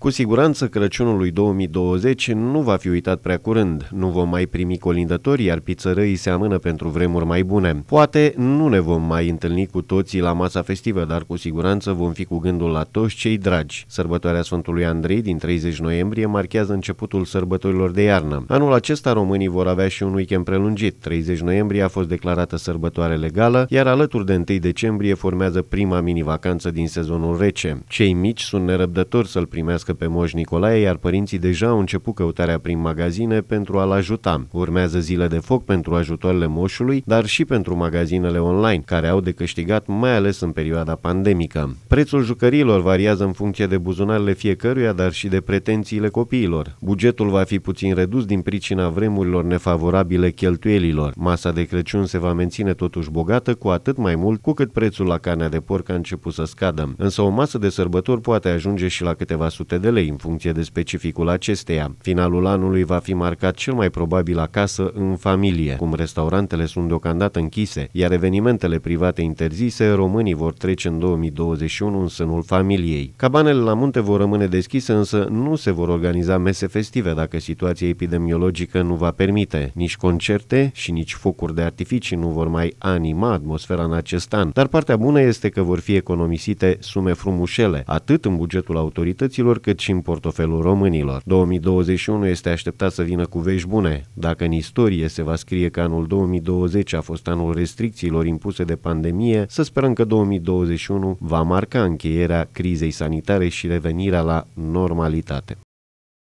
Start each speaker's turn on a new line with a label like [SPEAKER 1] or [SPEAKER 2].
[SPEAKER 1] Cu siguranță Crăciunul lui 2020 nu va fi uitat prea curând. Nu vom mai primi colindători, iar pizzărăii se amână pentru vremuri mai bune. Poate nu ne vom mai întâlni cu toții la masa festivă, dar cu siguranță vom fi cu gândul la toți cei dragi. Sărbătoarea Sfântului Andrei din 30 noiembrie marchează începutul sărbătorilor de iarnă. Anul acesta românii vor avea și un weekend prelungit. 30 noiembrie a fost declarată sărbătoare legală, iar alături de 1 decembrie formează prima mini-vacanță din sezonul rece. Cei mici sunt nerăbdători să-l primească crească pe Moș Nicolae, iar părinții deja au început căutarea prin magazine pentru a-l ajuta. Urmează zile de foc pentru ajutoarele moșului, dar și pentru magazinele online, care au de câștigat mai ales în perioada pandemică. Prețul jucăriilor variază în funcție de buzunarele fiecăruia, dar și de pretențiile copiilor. Bugetul va fi puțin redus din pricina vremurilor nefavorabile cheltuielilor. Masa de Crăciun se va menține totuși bogată, cu atât mai mult cu cât prețul la carnea de porc a început să scadă. Însă o masă de sărbători poate ajunge și la câteva sute de lei în funcție de specificul acesteia. Finalul anului va fi marcat cel mai probabil acasă în familie, cum restaurantele sunt deocamdată închise, iar evenimentele private interzise, românii vor trece în 2021 în sânul familiei. Cabanele la munte vor rămâne deschise, însă nu se vor organiza mese festive dacă situația epidemiologică nu va permite. Nici concerte și nici focuri de artificii nu vor mai anima atmosfera în acest an, dar partea bună este că vor fi economisite sume frumușele, atât în bugetul autorităților cât cât și în portofelul românilor. 2021 este așteptat să vină cu vești bune. Dacă în istorie se va scrie că anul 2020 a fost anul restricțiilor impuse de pandemie, să sperăm că 2021 va marca încheierea crizei sanitare și revenirea la normalitate.